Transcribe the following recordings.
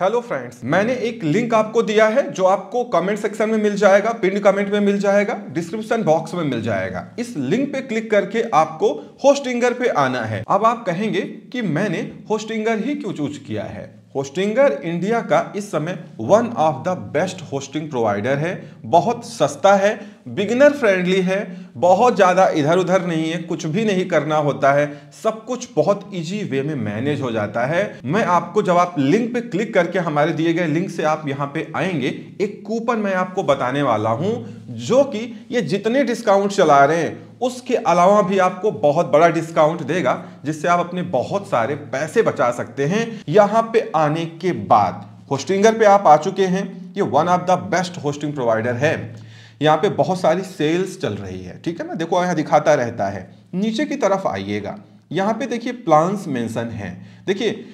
hello friends मैंने एक link आपको दिया है जो आपको कमेंट सेक्शन में मिल जाएगा पिन कमेंट में मिल जाएगा डिस्क्रिप्शन बॉक्स में मिल जाएगा इस लिंक पे क्लिक करके आपको होस्टिंगर पे आना है अब आप कहेंगे कि मैंने होस्टिंगर ही क्यों चूज किया है होस्टिंगर इंडिया का इस समय one of the best hosting provider है बहुत सस्ता है बिगिनर फ्रेंडली है बहुत ज़्यादा इधर उधर नहीं है कुछ भी नहीं करना होता है सब कुछ बहुत इजी वे में मैनेज हो जाता है मैं आपको जब आप लिंक पे क्लिक करके हमारे दिए गए लिंक से आप यहाँ पे आएंगे एक कूपन मैं आपको बताने वाला हूँ जो कि ये जितने डिस्काउंट चला रहे हैं उसके अलावा भी आपको बहुत बड़ा डिस्काउंट देगा जिससे आप अपने बहुत सारे पैसे बचा सकते हैं यहाँ पे आने के बाद होस्टिंगर पे आप आ चुके हैं ये one of the best hosting provider है यहाँ पे बहुत सारी सेल्स चल रही है ठीक है ना देखो यहाँ दिखाता रहता है नीचे की तरफ आइएगा यहाँ पे देखिए प्लान्स मेंशन हैं देखिए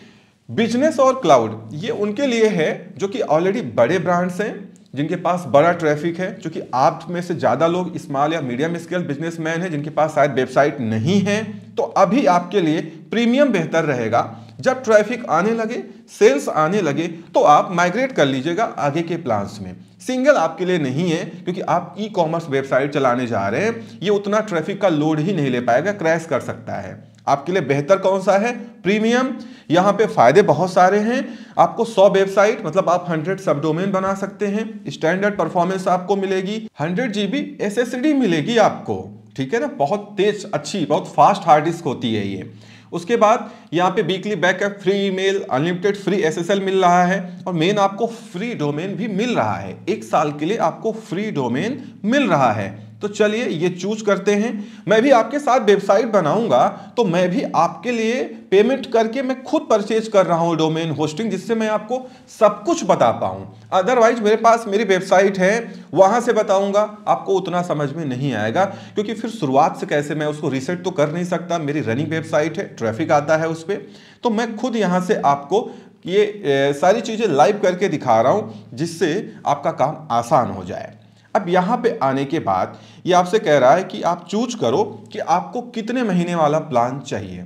बिजनेस और क्लाउड ये उनके लिए है जो कि ऑलरेडी बड़े ब्रांड्स हैं जिनके पास बड़ा ट्रैफिक है क्योंकि आप में से ज़्यादा लोग स्मॉल या मीडियम स्केल बिजनेसमैन हैं जिनके पास शायद वेबसाइट नहीं है तो अभी आपके लिए प्रीमियम बेहतर रहेगा जब ट्रैफिक आने लगे सेल्स आने लगे तो आप माइग्रेट कर लीजिएगा आगे के प्लान्स में सिंगल आपके लिए नहीं है क्योंकि आप ई कॉमर्स वेबसाइट चलाने जा रहे हैं ये उतना ट्रैफिक का लोड ही नहीं ले पाएगा क्रैश कर सकता है आपके लिए बेहतर कौन सा है प्रीमियम यहाँ पे फायदे बहुत सारे हैं आपको 100 वेबसाइट मतलब आप 100 सब डोमेन बना सकते हैं स्टैंडर्ड परफॉर्मेंस आपको मिलेगी 100 जीबी एसएसडी मिलेगी आपको ठीक है ना बहुत तेज अच्छी बहुत फास्ट हार्ड डिस्क होती है ये उसके बाद यहाँ पे weekly backup free email unlimited free SSL मिल रहा है और मेन आपको फ्री डोमेन भी मिल रहा है एक साल के लिए आपको फ्री डोमेन मिल रहा है तो चलिए ये चूज करते हैं मैं भी आपके साथ वेबसाइट बनाऊंगा तो मैं भी आपके लिए पेमेंट करके मैं खुद परचेज कर रहा हूँ डोमेन होस्टिंग जिससे मैं आपको सब कुछ बता पाऊँ अदरवाइज मेरे पास मेरी वेबसाइट है वहाँ से बताऊँगा आपको उतना समझ में नहीं आएगा क्योंकि फिर शुरुआत से कैसे मैं उसको रिसेट तो कर नहीं सकता मेरी रनिंग वेबसाइट है ट्रैफिक आता है उस पर तो मैं खुद यहाँ से आपको ये सारी चीज़ें लाइव करके दिखा रहा हूँ जिससे आपका काम आसान हो जाए अब यहाँ पे आने के बाद ये आपसे कह रहा है कि आप चूज करो कि आपको कितने महीने वाला प्लान चाहिए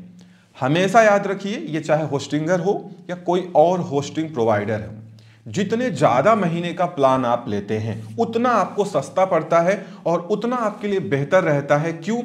हमेशा याद रखिए ये चाहे होस्टिंगर हो या कोई और होस्टिंग प्रोवाइडर हो जितने ज़्यादा महीने का प्लान आप लेते हैं उतना आपको सस्ता पड़ता है और उतना आपके लिए बेहतर रहता है क्यों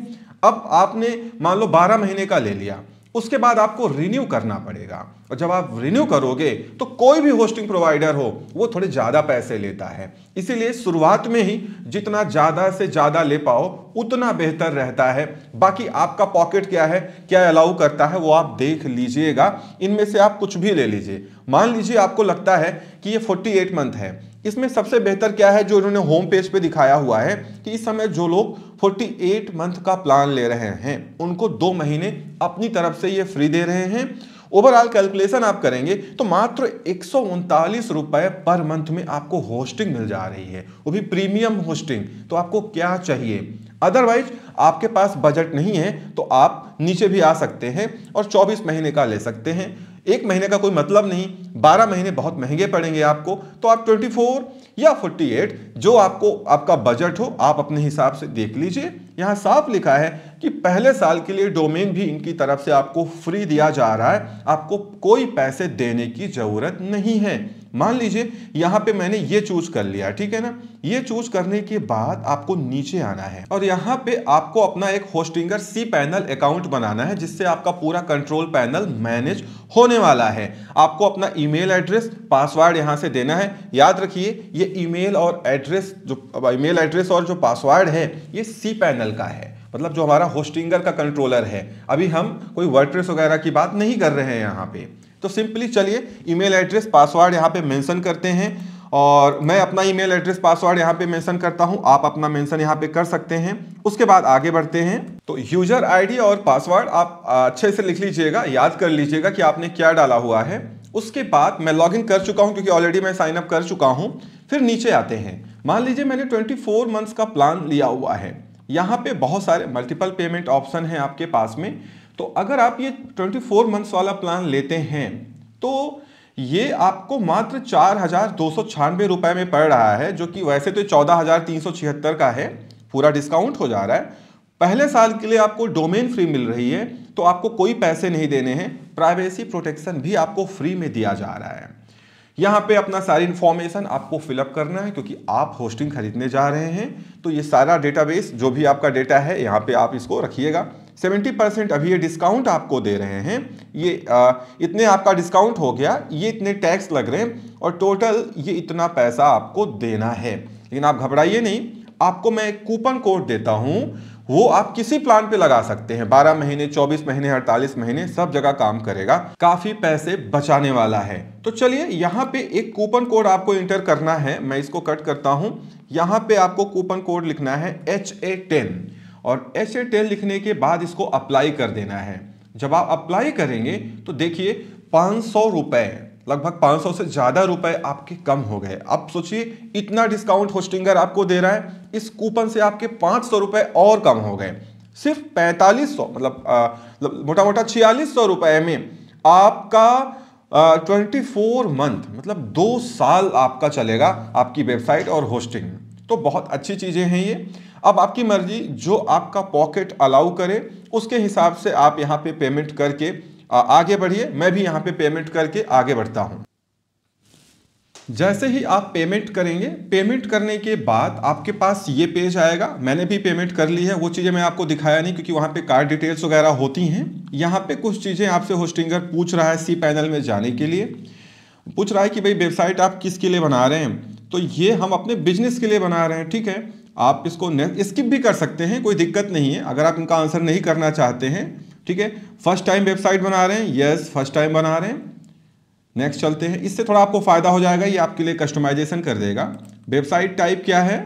अब आपने मान लो 12 महीने का ले लिया उसके बाद आपको रिन्यू करना पड़ेगा और जब आप रिन्यू करोगे तो कोई भी होस्टिंग प्रोवाइडर हो वो थोड़े ज़्यादा पैसे लेता है इसीलिए शुरुआत में ही जितना ज़्यादा से ज़्यादा ले पाओ उतना बेहतर रहता है बाकी आपका पॉकेट क्या है क्या अलाउ करता है वो आप देख लीजिएगा इनमें से आप कुछ भी ले लीजिए मान लीजिए आपको लगता है कि ये फोर्टी मंथ है इसमें सबसे बेहतर क्या है जो इन्होंने होम पेज पे दिखाया हुआ है कि इस समय जो लोग 48 मंथ का प्लान ले रहे हैं उनको दो महीने अपनी तरफ से ये फ्री दे रहे हैं ओवरऑल कैलकुलेशन आप करेंगे तो मात्र एक रुपए पर मंथ में आपको होस्टिंग मिल जा रही है वो भी प्रीमियम होस्टिंग तो आपको क्या चाहिए अदरवाइज आपके पास बजट नहीं है तो आप नीचे भी आ सकते हैं और 24 महीने का ले सकते हैं एक महीने का कोई मतलब नहीं बारह महीने बहुत महंगे पड़ेंगे आपको तो आप ट्वेंटी फोर या फोर्टी एट जो आपको आपका बजट हो आप अपने हिसाब से देख लीजिए यहाँ साफ लिखा है कि पहले साल के लिए डोमेन भी इनकी तरफ से आपको फ्री दिया जा रहा है आपको कोई पैसे देने की ज़रूरत नहीं है मान लीजिए यहाँ पे मैंने ये चूज कर लिया ठीक है ना ये चूज करने के बाद आपको नीचे आना है और यहाँ पे आपको अपना एक होस्टिंगर सी पैनल अकाउंट बनाना है जिससे आपका पूरा कंट्रोल पैनल मैनेज होने वाला है आपको अपना ईमेल एड्रेस पासवर्ड यहाँ से देना है याद रखिए ये ईमेल और एड्रेस जो ईमेल एड्रेस और जो पासवर्ड है ये सी पैनल का है मतलब जो हमारा होस्टिंगर का कंट्रोलर है अभी हम कोई वर्ट्रेस वगैरह की बात नहीं कर रहे हैं यहाँ पे तो सिंपली चलिए ईमेल एड्रेस पासवर्ड यहाँ पे मेंशन करते हैं और मैं अपना ईमेल एड्रेस पासवर्ड यहाँ पे मेंशन करता हूँ आप अपना मेंशन यहाँ पे कर सकते हैं उसके बाद आगे बढ़ते हैं तो यूजर आईडी और पासवर्ड आप अच्छे से लिख लीजिएगा याद कर लीजिएगा कि आपने क्या डाला हुआ है उसके बाद मैं लॉगिन कर चुका हूँ क्योंकि ऑलरेडी मैं साइन अप कर चुका हूँ फिर नीचे आते हैं मान लीजिए मैंने ट्वेंटी मंथ्स का प्लान लिया हुआ है यहाँ पे बहुत सारे मल्टीपल पेमेंट ऑप्शन हैं आपके पास में तो अगर आप ये 24 मंथ्स वाला प्लान लेते हैं तो ये आपको मात्र चार हज़ार दो सौ छियानवे रुपये में पड़ रहा है जो कि वैसे तो चौदह हज़ार तीन सौ छिहत्तर का है पूरा डिस्काउंट हो जा रहा है पहले साल के लिए आपको डोमेन फ्री मिल रही है तो आपको कोई पैसे नहीं देने हैं प्राइवेसी प्रोटेक्शन भी आपको फ्री में दिया जा रहा है यहाँ पे अपना सारी इन्फॉर्मेशन आपको फिलअप करना है क्योंकि आप होस्टिंग खरीदने जा रहे हैं तो ये सारा डेटाबेस जो भी आपका डेटा है यहाँ पे आप इसको रखिएगा 70 परसेंट अभी ये डिस्काउंट आपको दे रहे हैं ये आ, इतने आपका डिस्काउंट हो गया ये इतने टैक्स लग रहे हैं और टोटल ये इतना पैसा आपको देना है लेकिन आप घबराइए नहीं आपको मैं कूपन कोड देता हूँ वो आप किसी प्लान पे लगा सकते हैं 12 महीने 24 महीने 48 महीने सब जगह काम करेगा काफी पैसे बचाने वाला है तो चलिए यहाँ पे एक कूपन कोड आपको इंटर करना है मैं इसको कट करता हूँ यहाँ पे आपको कूपन कोड लिखना है एच ए टेन और एच ए टेन लिखने के बाद इसको अप्लाई कर देना है जब आप अप्लाई करेंगे तो देखिए पाँच सौ रुपये लगभग 500 से ज़्यादा रुपए आपके कम हो गए आप सोचिए इतना डिस्काउंट होस्टिंगर आपको दे रहा है इस कूपन से आपके पाँच सौ और कम हो गए सिर्फ पैंतालीस सौ मतलब, मतलब मोटा मोटा छियालीस सौ में आपका ट्वेंटी फोर मंथ मतलब दो साल आपका चलेगा आपकी वेबसाइट और होस्टिंग तो बहुत अच्छी चीज़ें हैं ये अब आपकी मर्जी जो आपका पॉकेट अलाउ करे उसके हिसाब से आप यहाँ पे पेमेंट करके आगे बढ़िए मैं भी यहाँ पे पेमेंट करके आगे बढ़ता हूँ जैसे ही आप पेमेंट करेंगे पेमेंट करने के बाद आपके पास ये पेज आएगा मैंने भी पेमेंट कर ली है वो चीज़ें मैं आपको दिखाया नहीं क्योंकि वहाँ पे कार्ड डिटेल्स वगैरह होती हैं यहाँ पे कुछ चीज़ें आपसे होस्टिंगर पूछ रहा है सी पैनल में जाने के लिए पूछ रहा है कि भाई वेबसाइट आप किसके लिए बना रहे हैं तो ये हम अपने बिजनेस के लिए बना रहे हैं ठीक है आप इसको स्किप भी कर सकते हैं कोई दिक्कत नहीं है अगर आप इनका आंसर नहीं करना चाहते हैं ठीक है फर्स्ट टाइम वेबसाइट बना रहे हैं यस फर्स्ट टाइम बना रहे हैं नेक्स्ट चलते हैं इससे थोड़ा आपको फ़ायदा हो जाएगा ये आपके लिए कस्टमाइजेशन कर देगा वेबसाइट टाइप क्या है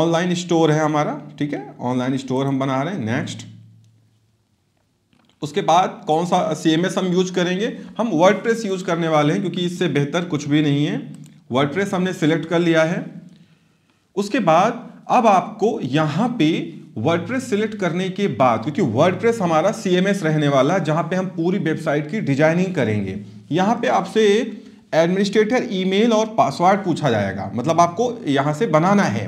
ऑनलाइन स्टोर है हमारा ठीक है ऑनलाइन स्टोर हम बना रहे हैं नेक्स्ट उसके बाद कौन सा सी हम यूज करेंगे हम वर्ड यूज करने वाले हैं क्योंकि इससे बेहतर कुछ भी नहीं है वर्ड हमने सिलेक्ट कर लिया है उसके बाद अब आपको यहाँ पे वर्डप्रेस सिलेक्ट करने के बाद क्योंकि वर्डप्रेस हमारा सीएमएस रहने वाला जहां पे हम पूरी वेबसाइट की डिजाइनिंग करेंगे यहां पे आपसे एडमिनिस्ट्रेटर ईमेल और पासवर्ड पूछा जाएगा मतलब आपको यहां से बनाना है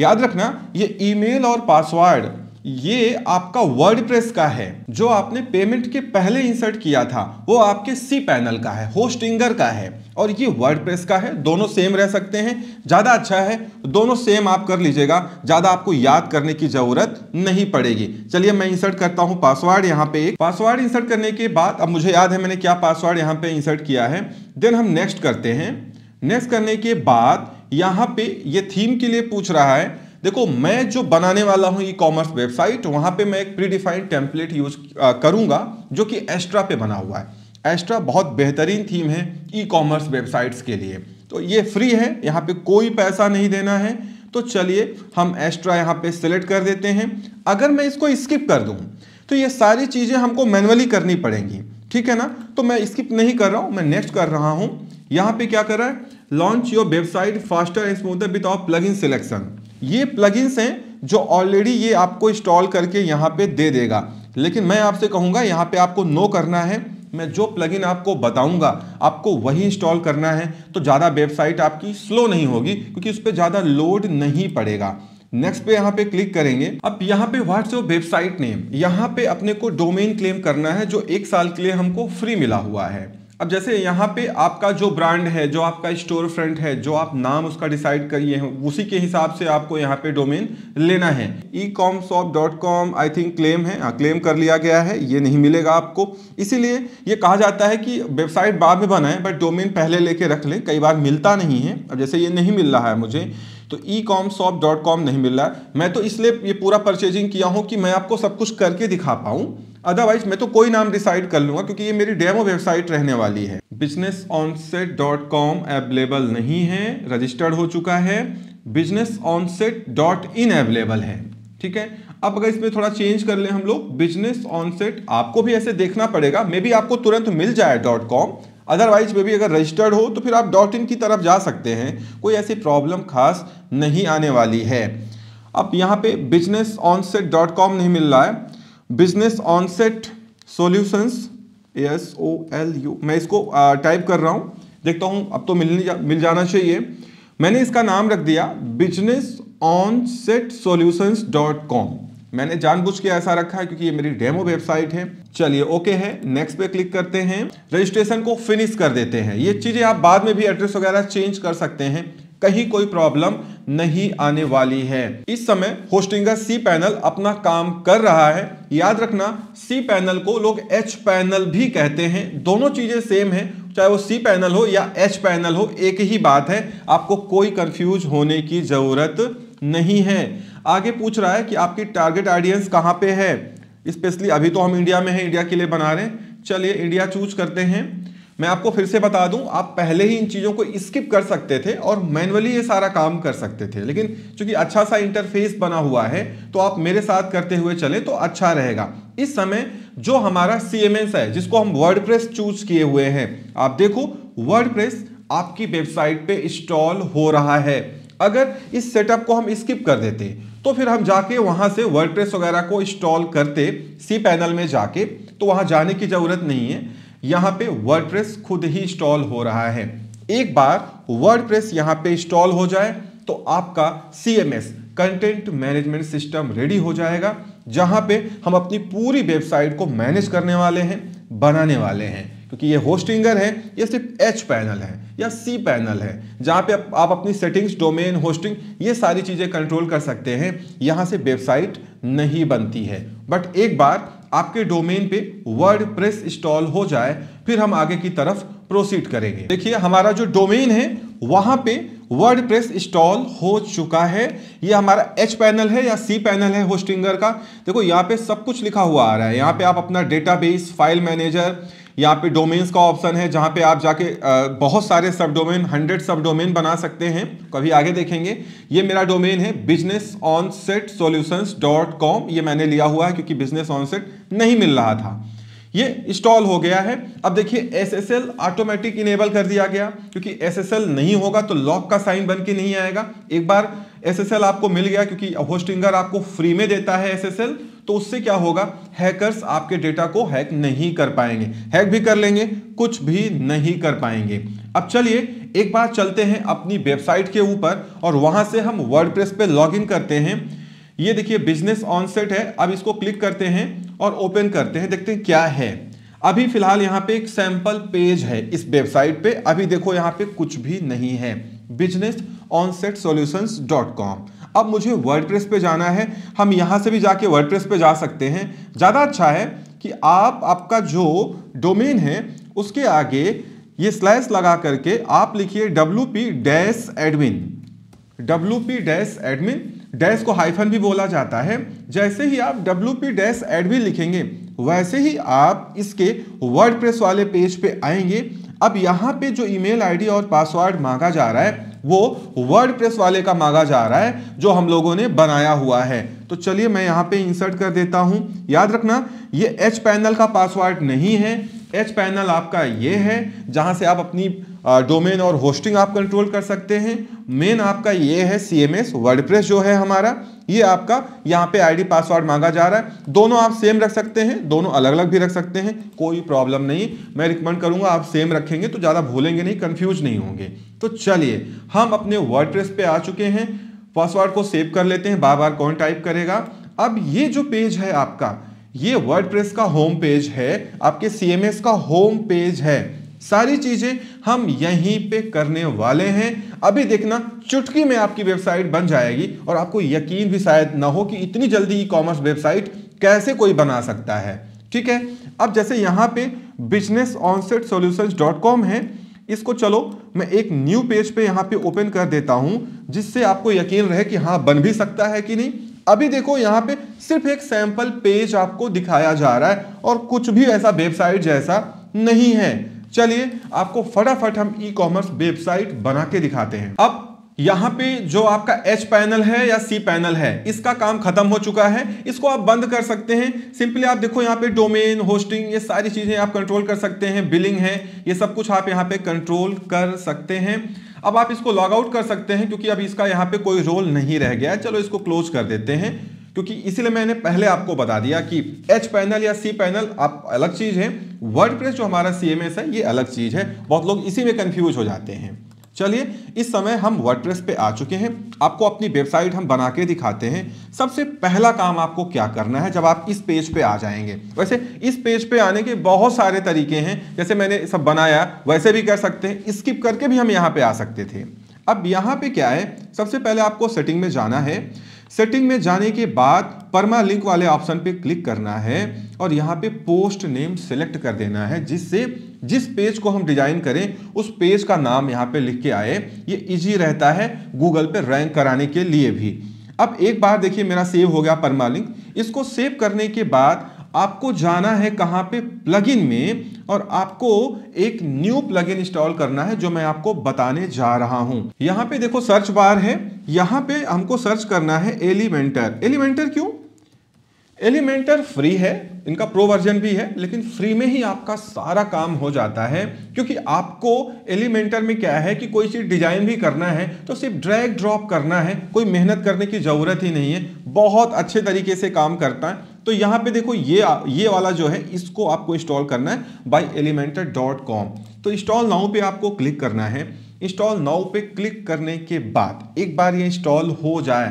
याद रखना ये ईमेल और पासवर्ड ये आपका वर्ड का है जो आपने पेमेंट के पहले इंसर्ट किया था वो आपके सी पैनल का है होस्टिंगर का है और ये वर्ड का है दोनों सेम रह सकते हैं ज़्यादा अच्छा है दोनों सेम आप कर लीजिएगा ज़्यादा आपको याद करने की ज़रूरत नहीं पड़ेगी चलिए मैं इंसर्ट करता हूँ पासवर्ड यहाँ पे एक पासवर्ड इंसर्ट करने के बाद अब मुझे याद है मैंने क्या पासवर्ड यहाँ पर इंसर्ट किया है देन हम नेक्स्ट करते हैं नेक्स्ट करने के बाद यहाँ पे ये थीम के लिए पूछ रहा है देखो मैं जो बनाने वाला हूं ई कॉमर्स वेबसाइट वहां पे मैं एक प्रीडिफाइंड टेम्पलेट यूज करूंगा जो कि एस्ट्रा पे बना हुआ है एस्ट्रा बहुत बेहतरीन थीम है ई कॉमर्स वेबसाइट्स के लिए तो ये फ्री है यहाँ पे कोई पैसा नहीं देना है तो चलिए हम एस्ट्रा यहाँ पे सिलेक्ट कर देते हैं अगर मैं इसको स्किप कर दूँ तो ये सारी चीज़ें हमको मैनुअली करनी पड़ेंगी ठीक है ना तो मैं स्किप नहीं कर रहा हूँ मैं नेक्स्ट कर रहा हूँ यहाँ पे क्या कर रहा है launch your website faster and smoother without plugin selection ये प्लगइन्स हैं जो ऑलरेडी ये आपको इंस्टॉल करके यहाँ पे दे देगा लेकिन मैं आपसे कहूँगा यहाँ पे आपको नो करना है मैं जो प्लगइन आपको बताऊंगा आपको वही इंस्टॉल करना है तो ज़्यादा वेबसाइट आपकी स्लो नहीं होगी क्योंकि उस पर ज़्यादा लोड नहीं पड़ेगा नेक्स्ट पे यहाँ पे क्लिक करेंगे अब यहाँ पे व्हाट्सएप वेबसाइट नेम यहाँ पे अपने को डोमेन क्लेम करना है जो एक साल के लिए हमको फ्री मिला हुआ है अब जैसे यहाँ पे आपका जो ब्रांड है जो आपका स्टोर फ्रंट है जो आप नाम उसका डिसाइड करिए उसी के हिसाब से आपको यहाँ पे डोमेन लेना है e com shop dot com I think claim है आ, हाँ, क्लेम कर लिया गया है ये नहीं मिलेगा आपको इसीलिए ये कहा जाता है कि वेबसाइट बाद में बनाएं बट डोमेन पहले लेके रख लें कई बार मिलता नहीं है अब जैसे ये नहीं मिल रहा है मुझे तो e com shop dot com नहीं मिल रहा मैं तो इसलिए ये पूरा परचेजिंग किया हूँ कि मैं आपको सब कुछ करके दिखा पाऊँ अदरवाइज मैं तो कोई नाम डिसाइड कर लूंगा क्योंकि ये मेरी डेमो वेबसाइट रहने वाली है business onset dot com available नहीं है रजिस्टर्ड हो चुका है business onset dot in available है ठीक है अब अगर इसमें थोड़ा चेंज कर लें हम लोग बिजनेस ऑनसेट आपको भी ऐसे देखना पड़ेगा मे बी आपको तुरंत मिल जाए डॉट कॉम अदरवाइज मे भी अगर रजिस्टर्ड हो तो फिर आप डॉट इन की तरफ जा सकते हैं कोई ऐसी प्रॉब्लम खास नहीं आने वाली है अब यहाँ पे बिजनेस ऑनसेट डॉट कॉम नहीं मिल रहा है business onset solutions S O L U मैं इसको टाइप कर रहा हूं देखता हूं अब तो मिलने जा, मिल जाना चाहिए मैंने इसका नाम रख दिया business on set solutions dot com मैंने जानबूझ के ऐसा रखा है क्योंकि ये मेरी डेमो वेबसाइट है चलिए ओके है नेक्स्ट पे क्लिक करते हैं रजिस्ट्रेशन को फिनिश कर देते हैं ये चीज़ें आप बाद में भी एड्रेस वगैरह चेंज कर सकते हैं कहीं कोई प्रॉब्लम नहीं आने वाली है इस समय होस्टिंगर सी पैनल अपना काम कर रहा है याद रखना सी पैनल को लोग एच पैनल भी कहते हैं दोनों चीजें सेम है चाहे वो सी पैनल हो या एच पैनल हो एक ही बात है आपको कोई कंफ्यूज होने की जरूरत नहीं है आगे पूछ रहा है कि आपकी टारगेट ऑडियंस कहाँ पे है स्पेशली अभी तो हम इंडिया में हैं इंडिया के लिए बना रहे हैं चलिए इंडिया चूज करते हैं मैं आपको फिर से बता दूं आप पहले ही इन चीज़ों को स्किप कर सकते थे और मैनुअली ये सारा काम कर सकते थे लेकिन चूंकि अच्छा सा इंटरफेस बना हुआ है तो आप मेरे साथ करते हुए चले तो अच्छा रहेगा इस समय जो हमारा सी है जिसको हम वर्ड चूज किए हुए हैं आप देखो वर्ड आपकी वेबसाइट पर इंस्टॉल हो रहा है अगर इस सेटअप को हम स्किप कर देते तो फिर हम जाके वहाँ से वर्ड वगैरह को इंस्टॉल करते सी पैनल में जाके तो वहाँ जाने की ज़रूरत नहीं है यहाँ पे वर्डप्रेस खुद ही इंस्टॉल हो रहा है एक बार वर्डप्रेस यहाँ पे इंस्टॉल हो जाए तो आपका CMS content management system ready हो जाएगा जहाँ पे हम अपनी पूरी वेबसाइट को मैनेज करने वाले हैं बनाने वाले हैं क्योंकि ये होस्टिंगर है ये सिर्फ एच पैनल है या सी पैनल है जहाँ पे आप, आप अपनी सेटिंग्स डोमेन होस्टिंग ये सारी चीज़ें कंट्रोल कर सकते हैं यहाँ से वेबसाइट नहीं बनती है बट एक बार आपके डोमेन पे वर्ड प्रेस इंस्टॉल हो जाए फिर हम आगे की तरफ प्रोसीड करेंगे देखिए हमारा जो डोमेन है वहां पे वर्ड प्रेस इंस्टॉल हो चुका है ये हमारा एच पैनल है या सी पैनल है होस्टिंगर का देखो यहाँ पे सब कुछ लिखा हुआ आ रहा है यहाँ पे आप अपना डेटाबेस फाइल मैनेजर यहाँ पे डोमेन्स का ऑप्शन है जहाँ पे आप जाके बहुत सारे सब डोमेन हंड्रेड सब डोमेन बना सकते हैं कभी आगे देखेंगे ये मेरा डोमेन है business on set solutions dot com ये मैंने लिया हुआ है क्योंकि बिजनेस ऑन सेट नहीं मिल रहा था ये इंस्टॉल हो गया है अब देखिए S S L automatic enable कर दिया गया क्योंकि एस एस एल नहीं होगा तो लॉक का साइन बन के नहीं आएगा एक बार एस एस एल आपको मिल गया क्योंकि होस्टिंगर आपको फ्री में देता है एस एस एल तो उससे क्या होगा हैकर्स आपके डेटा को हैक नहीं कर पाएंगे हैक भी कर लेंगे कुछ भी नहीं कर पाएंगे अब चलिए एक बार चलते हैं अपनी वेबसाइट के ऊपर और वहां से हम वर्डप्रेस पे लॉगिन करते हैं ये देखिए बिजनेस ऑनसेट है अब इसको क्लिक करते हैं और ओपन करते हैं देखते हैं क्या है अभी फिलहाल यहाँ पे एक सैंपल पेज है इस वेबसाइट पे अभी देखो यहाँ पे कुछ भी नहीं है business onset solution dot com अब मुझे वर्डप्रेस पे जाना है हम यहाँ से भी जाके वर्डप्रेस पे जा सकते हैं ज़्यादा अच्छा है कि आप आपका जो डोमेन है उसके आगे ये स्लैश लगा करके आप लिखिए W P dash admin W P dash admin dash को हाइफन भी बोला जाता है जैसे ही आप डब्ल्यू पी डैश एडमिन लिखेंगे वैसे ही आप इसके वर्डप्रेस वाले पेज पे आएंगे अब यहाँ पे जो ईमेल आईडी और पासवर्ड मांगा जा रहा है वो वर्ड वाले का मांगा जा रहा है जो हम लोगों ने बनाया हुआ है तो चलिए मैं यहाँ पे इंसर्ट कर देता हूँ याद रखना ये एच पैनल का पासवर्ड नहीं है एच पैनल आपका ये है जहाँ से आप अपनी डोमेन और होस्टिंग आप कंट्रोल कर सकते हैं मेन आपका ये है सी एम एस जो है हमारा ये आपका यहाँ पे आईडी पासवर्ड मांगा जा रहा है दोनों आप सेम रख सकते हैं दोनों अलग अलग भी रख सकते हैं कोई प्रॉब्लम नहीं मैं रिकमेंड करूंगा आप सेम रखेंगे तो ज़्यादा भूलेंगे नहीं कंफ्यूज नहीं होंगे तो चलिए हम अपने वर्ड प्रेस पे आ चुके हैं पासवर्ड को सेव कर लेते हैं बार बार कौन टाइप करेगा अब ये जो पेज है आपका ये वर्ड का होम पेज है आपके सी का होम पेज है सारी चीज़ें हम यहीं पे करने वाले हैं अभी देखना चुटकी में आपकी वेबसाइट बन जाएगी और आपको यकीन भी शायद ना हो कि इतनी जल्दी ई कॉमर्स वेबसाइट कैसे कोई बना सकता है ठीक है अब जैसे यहाँ पे business onset solution dot com है इसको चलो मैं एक न्यू पेज पे यहाँ पे ओपन कर देता हूँ जिससे आपको यकीन रहे कि हाँ बन भी सकता है कि नहीं अभी देखो यहाँ पे सिर्फ एक सैंपल पेज आपको दिखाया जा रहा है और कुछ भी ऐसा वेबसाइट जैसा नहीं है चलिए आपको फटाफट हम ई कॉमर्स वेबसाइट बना के दिखाते हैं अब यहाँ पे जो आपका एच पैनल है या सी पैनल है इसका काम खत्म हो चुका है इसको आप बंद कर सकते हैं सिंपली आप देखो यहाँ पे डोमेन होस्टिंग ये सारी चीज़ें आप कंट्रोल कर सकते हैं बिलिंग है ये सब कुछ आप यहाँ पे कंट्रोल कर सकते हैं अब आप इसको लॉग आउट कर सकते हैं क्योंकि अब इसका यहाँ पे कोई रोल नहीं रह गया चलो इसको क्लोज कर देते हैं क्योंकि इसीलिए मैंने पहले आपको बता दिया कि एच पैनल या सी पैनल आप अलग चीज़ है वर्ड जो हमारा सी है ये अलग चीज़ है बहुत लोग इसी में कन्फ्यूज हो जाते हैं चलिए इस समय हम वर्डप्रेस पे आ चुके हैं आपको अपनी वेबसाइट हम बना के दिखाते हैं सबसे पहला काम आपको क्या करना है जब आप इस पेज पे आ जाएंगे वैसे इस पेज पे आने के बहुत सारे तरीके हैं जैसे मैंने सब बनाया वैसे भी कर सकते हैं स्किप करके भी हम यहाँ पे आ सकते थे अब यहाँ पे क्या है सबसे पहले आपको सेटिंग में जाना है सेटिंग में जाने के बाद परमा लिंक वाले ऑप्शन पे क्लिक करना है और यहाँ पे पोस्ट नेम सेलेक्ट कर देना है जिससे जिस पेज को हम डिजाइन करें उस पेज का नाम यहाँ पे लिख के आए ये इजी रहता है गूगल पे रैंक कराने के लिए भी अब एक बार देखिए मेरा सेव हो गया परमा लिंक इसको सेव करने के बाद आपको जाना है कहाँ पे प्लगइन में और आपको एक न्यू प्लगइन इंस्टॉल करना है जो मैं आपको बताने जा रहा हूँ यहाँ पे देखो सर्च बार है यहाँ पे हमको सर्च करना है एलिमेंटर एलिमेंटर क्यों एलिमेंटर फ्री है इनका प्रो वर्जन भी है लेकिन फ्री में ही आपका सारा काम हो जाता है क्योंकि आपको एलिमेंटर में क्या है कि कोई चीज़ डिजाइन भी करना है तो सिर्फ ड्रैग ड्रॉप करना है कोई मेहनत करने की ज़रूरत ही नहीं है बहुत अच्छे तरीके से काम करता है तो यहां पे देखो ये ये वाला जो है इसको आपको इंस्टॉल करना है बाई एलिमेंटर डॉट कॉम तो इंस्टॉल नाउ पे आपको क्लिक करना है इंस्टॉल नाउ पे क्लिक करने के बाद एक बार ये इंस्टॉल हो जाए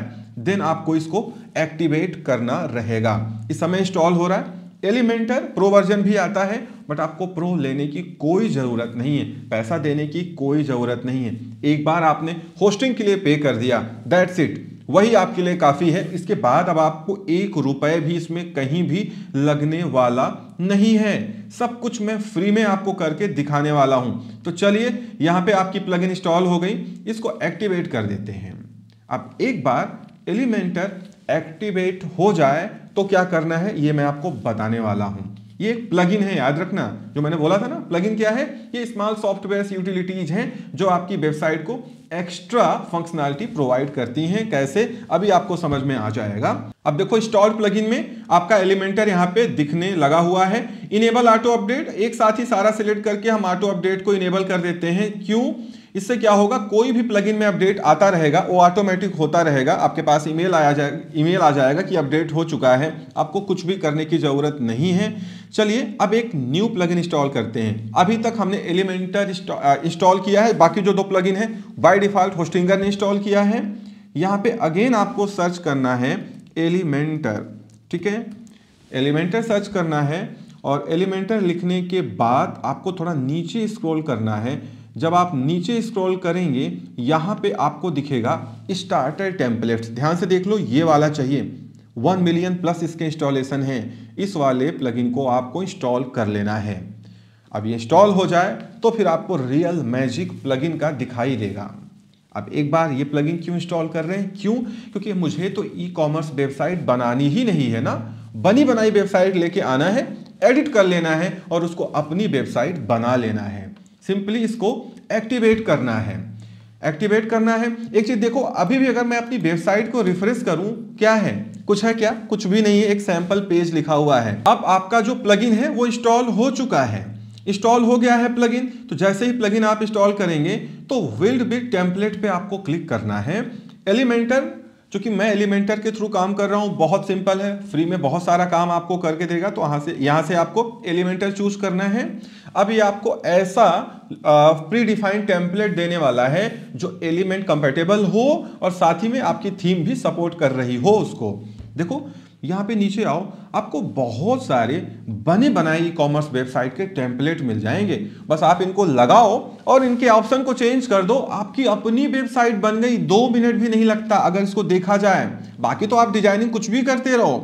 देन आपको इसको एक्टिवेट करना रहेगा इस समय इंस्टॉल हो रहा है एलिमेंटर प्रो वर्जन भी आता है बट आपको प्रो लेने की कोई ज़रूरत नहीं है पैसा देने की कोई ज़रूरत नहीं है एक बार आपने होस्टिंग के लिए पे कर दिया दैट्स इट वही आपके लिए काफ़ी है इसके बाद अब आपको एक रुपए भी इसमें कहीं भी लगने वाला नहीं है सब कुछ मैं फ्री में आपको करके दिखाने वाला हूं तो चलिए यहां पे आपकी प्लग इंस्टॉल हो गई इसको एक्टिवेट कर देते हैं अब एक बार एलिमेंटर एक्टिवेट हो जाए तो क्या करना है ये मैं आपको बताने वाला हूं ये एक प्लगइन है याद रखना जो मैंने बोला था ना प्लगइन क्या है ये स्मॉल सॉफ्टवेयर यूटिलिटीज हैं जो आपकी वेबसाइट को एक्स्ट्रा फंक्शनैलिटी प्रोवाइड करती हैं कैसे अभी आपको समझ में आ जाएगा अब देखो स्टॉल प्लगइन में आपका एलिमेंटर यहाँ पे दिखने लगा हुआ है इनेबल ऑटो अपडेट एक साथ ही सारा सिलेक्ट करके हम ऑटो अपडेट को इनेबल कर देते हैं क्यों इससे क्या होगा कोई भी प्लगइन में अपडेट आता रहेगा वो ऑटोमेटिक होता रहेगा आपके पास ईमेल आया जाए ईमेल आ जाएगा कि अपडेट हो चुका है आपको कुछ भी करने की ज़रूरत नहीं है चलिए अब एक न्यू प्लगइन इंस्टॉल करते हैं अभी तक हमने एलिमेंटर इंस्टॉल किया है बाकी जो दो इन है बाई डिफ़ॉल्ट होस्टिंगर ने इंस्टॉल किया है यहाँ पे अगेन आपको सर्च करना है एलिमेंटर ठीक है एलिमेंटर सर्च करना है और एलिमेंटर लिखने के बाद आपको थोड़ा नीचे स्क्रॉल करना है जब आप नीचे स्क्रॉल करेंगे यहाँ पे आपको दिखेगा स्टार्टर टेम्पलेट्स ध्यान से देख लो ये वाला चाहिए वन मिलियन प्लस इसके इंस्टॉलेशन है इस वाले प्लगइन को आपको इंस्टॉल कर लेना है अब ये इंस्टॉल हो जाए तो फिर आपको रियल मैजिक प्लगइन का दिखाई देगा अब एक बार ये प्लगइन क्यों इंस्टॉल कर रहे हैं क्यों क्योंकि मुझे तो ई कॉमर्स वेबसाइट बनानी ही नहीं है ना बनी बनाई वेबसाइट लेके आना है एडिट कर लेना है और उसको अपनी वेबसाइट बना लेना है सिंपली इसको एक्टिवेट करना है एक्टिवेट करना है एक चीज़ देखो अभी भी अगर मैं अपनी वेबसाइट को रिफ्रेश करूं क्या है कुछ है क्या कुछ भी नहीं है एक सैंपल पेज लिखा हुआ है अब आपका जो प्लगइन है वो इंस्टॉल हो चुका है इंस्टॉल हो गया है प्लगइन तो जैसे ही प्लगइन आप इंस्टॉल करेंगे तो विल्ड बिट टेम्पलेट पे आपको क्लिक करना है एलिमेंटर चूंकि मैं एलिमेंटर के थ्रू काम कर रहा हूँ बहुत सिंपल है फ्री में बहुत सारा काम आपको करके देगा तो यहां से यहाँ से आपको एलिमेंटर चूज करना है अब ये आपको ऐसा प्री डिफाइंड टेम्पलेट देने वाला है जो एलिमेंट कंपेटेबल हो और साथ ही में आपकी थीम भी सपोर्ट कर रही हो उसको देखो यहाँ पे नीचे आओ आपको बहुत सारे बने बनाए ई कॉमर्स वेबसाइट के टेम्पलेट मिल जाएंगे बस आप इनको लगाओ और इनके ऑप्शन को चेंज कर दो आपकी अपनी वेबसाइट बन गई दो मिनट भी नहीं लगता अगर इसको देखा जाए बाकी तो आप डिजाइनिंग कुछ भी करते रहो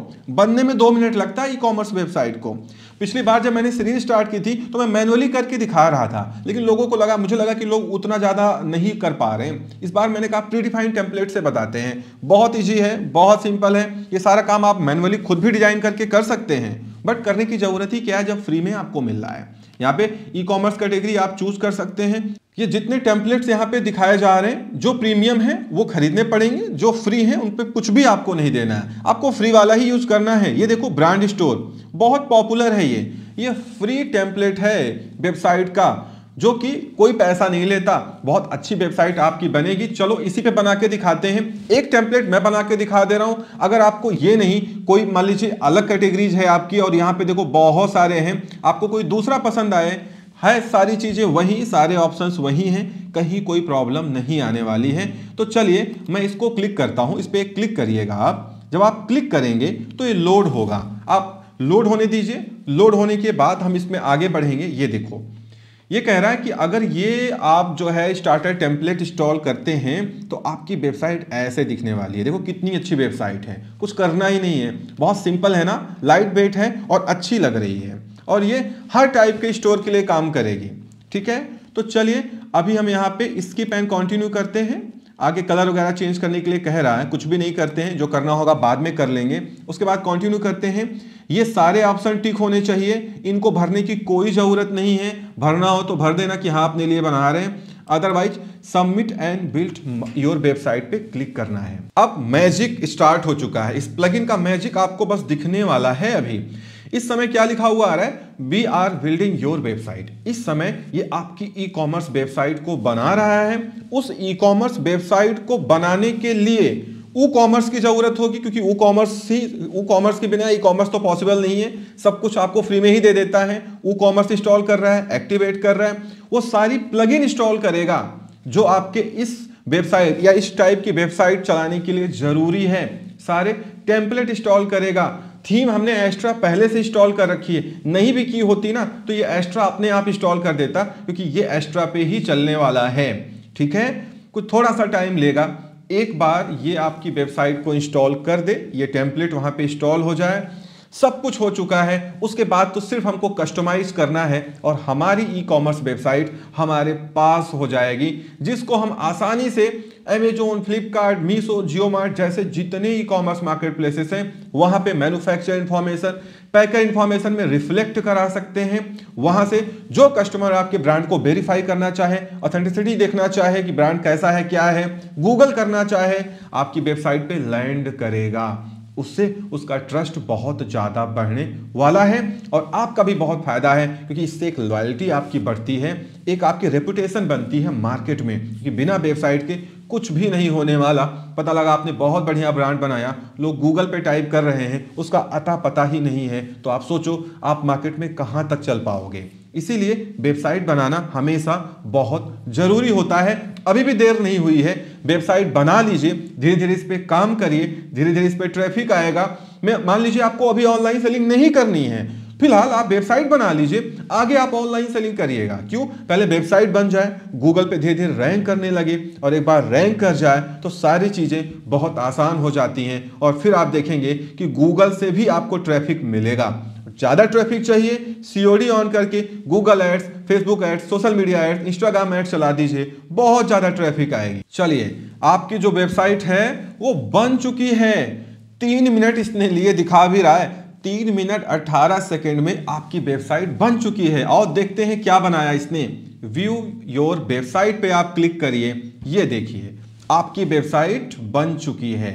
बनने में दो मिनट लगता है ई कॉमर्स वेबसाइट को पिछली बार जब मैंने सीरीज स्टार्ट की थी तो मैं मैनुअली करके दिखा रहा था लेकिन लोगों को लगा मुझे लगा कि लोग उतना ज़्यादा नहीं कर पा रहे हैं इस बार मैंने कहा प्रीडिफाइंड टेम्पलेट से बताते हैं बहुत ईजी है बहुत सिंपल है ये सारा काम आप मैनुअली खुद भी डिजाइन करके कर सकते हैं बट करने की ज़रूरत ही क्या है जब फ्री में आपको मिल रहा है यहाँ पे ई कॉमर्स कैटेगरी आप चूज कर सकते हैं ये जितने टेम्पलेट्स यहाँ पे दिखाए जा रहे हैं जो प्रीमियम है वो खरीदने पड़ेंगे जो फ्री है उन पर कुछ भी आपको नहीं देना है आपको फ्री वाला ही यूज करना है ये देखो ब्रांड स्टोर बहुत पॉपुलर है ये ये फ्री टेम्पलेट है वेबसाइट का जो कि कोई पैसा नहीं लेता बहुत अच्छी वेबसाइट आपकी बनेगी चलो इसी पे बना के दिखाते हैं एक टेम्पलेट मैं बना के दिखा दे रहा हूं अगर आपको ये नहीं कोई मान लीजिए अलग कैटेगरीज है आपकी और यहाँ पे देखो बहुत सारे हैं आपको कोई दूसरा पसंद आए है सारी चीज़ें वही सारे ऑप्शंस वही हैं कहीं कोई प्रॉब्लम नहीं आने वाली है तो चलिए मैं इसको क्लिक करता हूँ इस पर क्लिक करिएगा आप जब आप क्लिक करेंगे तो ये लोड होगा आप लोड होने दीजिए लोड होने के बाद हम इसमें आगे बढ़ेंगे ये देखो ये कह रहा है कि अगर ये आप जो है स्टार्टर टेम्पलेट इंस्टॉल करते हैं तो आपकी वेबसाइट ऐसे दिखने वाली है देखो कितनी अच्छी वेबसाइट है कुछ करना ही नहीं है बहुत सिंपल है ना लाइट वेट है और अच्छी लग रही है और ये हर टाइप के स्टोर के लिए काम करेगी ठीक है तो चलिए अभी हम यहाँ पे स्किप एंड कंटिन्यू करते हैं आगे कलर वगैरह चेंज करने के लिए कह रहा है कुछ भी नहीं करते हैं जो करना होगा बाद में कर लेंगे उसके बाद कंटिन्यू करते हैं ये सारे ऑप्शन टिक होने चाहिए इनको भरने की कोई ज़रूरत नहीं है भरना हो तो भर देना कि हाँ अपने लिए बना रहे हैं otherwise submit and build your website पे क्लिक करना है अब मैजिक स्टार्ट हो चुका है इस प्लगइन का मैजिक आपको बस दिखने वाला है अभी इस समय क्या लिखा हुआ आ रहा है we are building your website इस समय ये आपकी ई कॉमर्स वेबसाइट को बना रहा है उस ई कॉमर्स वेबसाइट को बनाने के लिए ई कॉमर्स की जरूरत होगी क्योंकि ई कॉमर्स ही ई कॉमर्स के बिना ई कॉमर्स तो पॉसिबल नहीं है सब कुछ आपको फ्री में ही दे देता है ई कॉमर्स इंस्टॉल कर रहा है एक्टिवेट कर रहा है वो सारी प्लग इन इंस्टॉल करेगा जो आपके इस वेबसाइट या इस टाइप की वेबसाइट चलाने के लिए जरूरी है सारे टेम्पलेट इंस्टॉल करेगा थीम हमने एक्स्ट्रा पहले से इंस्टॉल कर रखी है नहीं भी की होती ना तो ये एक्स्ट्रा अपने आप इंस्टॉल कर देता क्योंकि ये एक्स्ट्रा पे ही चलने वाला है ठीक है कुछ थोड़ा सा टाइम लेगा एक बार ये आपकी वेबसाइट को इंस्टॉल कर दे ये टेम्पलेट वहाँ पे इंस्टॉल हो जाए सब कुछ हो चुका है उसके बाद तो सिर्फ हमको कस्टमाइज करना है और हमारी ई कॉमर्स वेबसाइट हमारे पास हो जाएगी जिसको हम आसानी से Amazon Flipkart Meesho Jio Mart जैसे जितने ई कॉमर्स मार्केट प्लेसेस हैं वहाँ पे मैन्युफैक्चर इन्फॉर्मेशन पैकर इन्फॉर्मेशन में रिफ्लेक्ट करा सकते हैं वहाँ से जो कस्टमर आपके ब्रांड को वेरीफाई करना चाहे ऑथेंटिसिटी देखना चाहे कि ब्रांड कैसा है क्या है गूगल करना चाहे आपकी वेबसाइट पे लैंड करेगा उससे उसका ट्रस्ट बहुत ज़्यादा बढ़ने वाला है और आपका भी बहुत फायदा है क्योंकि इससे एक लॉयल्टी आपकी बढ़ती है एक आपकी रेपुटेशन बनती है मार्केट में कि बिना वेबसाइट के कुछ भी नहीं होने वाला पता लगा आपने बहुत बढ़िया ब्रांड बनाया लोग गूगल पे टाइप कर रहे हैं उसका अता पता ही नहीं है तो आप सोचो आप मार्केट में कहाँ तक चल पाओगे इसीलिए वेबसाइट बनाना हमेशा बहुत ज़रूरी होता है अभी भी देर नहीं हुई है वेबसाइट बना लीजिए धीरे धीरे इस पर काम करिए धीरे धीरे इस पर ट्रैफिक आएगा मैं मान लीजिए आपको अभी ऑनलाइन सेलिंग नहीं करनी है फिलहाल आप वेबसाइट बना लीजिए आगे आप ऑनलाइन सेलिंग करिएगा क्यों पहले वेबसाइट बन जाए गूगल पे धीरे धीरे रैंक करने लगे और एक बार रैंक कर जाए तो सारी चीज़ें बहुत आसान हो जाती हैं और फिर आप देखेंगे कि गूगल से भी आपको ट्रैफिक मिलेगा ज़्यादा ट्रैफिक चाहिए सीओडी ऑन करके Google ads Facebook ads social media ads Instagram ads चला दीजिए बहुत ज़्यादा ट्रैफिक आएगी चलिए आपकी जो वेबसाइट है वो बन चुकी है तीन मिनट इसने लिए दिखा भी रहा है तीन मिनट अट्ठारह सेकेंड में आपकी वेबसाइट बन चुकी है और देखते हैं क्या बनाया इसने व्यू योर वेबसाइट पे आप क्लिक करिए ये देखिए आपकी वेबसाइट बन चुकी है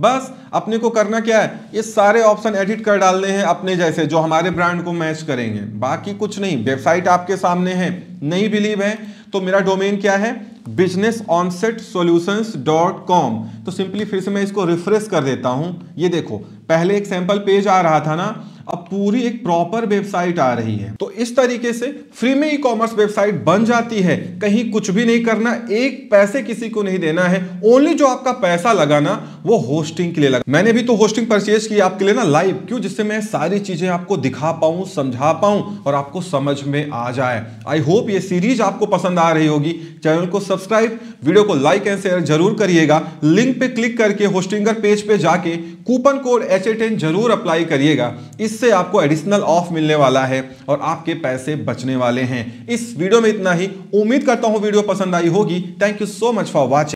बस अपने को करना क्या है ये सारे ऑप्शन एडिट कर डालने हैं अपने जैसे जो हमारे ब्रांड को मैच करेंगे बाकी कुछ नहीं वेबसाइट आपके सामने है नहीं बिलीव है तो मेरा डोमेन क्या है business onset solution dot com तो सिंपली फिर से मैं इसको रिफ्रेश कर देता हूं ये देखो पहले एक सैंपल पेज आ रहा था ना अब पूरी एक प्रॉपर वेबसाइट आ रही है तो इस तरीके से फ्री में ई कॉमर्स वेबसाइट बन जाती है कहीं कुछ भी नहीं करना एक पैसे किसी को नहीं देना है ओनली जो आपका पैसा लगाना वो होस्टिंग के लिए लगा मैंने भी तो होस्टिंग परचेज की आपके लिए ना लाइव क्यों जिससे मैं सारी चीजें आपको दिखा पाऊं समझा पाऊं और आपको समझ में आ जाए आई होप ये सीरीज आपको पसंद आ रही होगी चैनल को सब्सक्राइब वीडियो को लाइक एंड शेयर जरूर करिएगा लिंक पे क्लिक करके होस्टिंगर पेज पे जाके कूपन कोड एच जरूर अप्लाई करिएगा इससे आपको एडिशनल ऑफ मिलने वाला है और आपके पैसे बचने वाले हैं इस वीडियो में इतना ही उम्मीद करता हूँ वीडियो पसंद आई होगी thank you so much for watching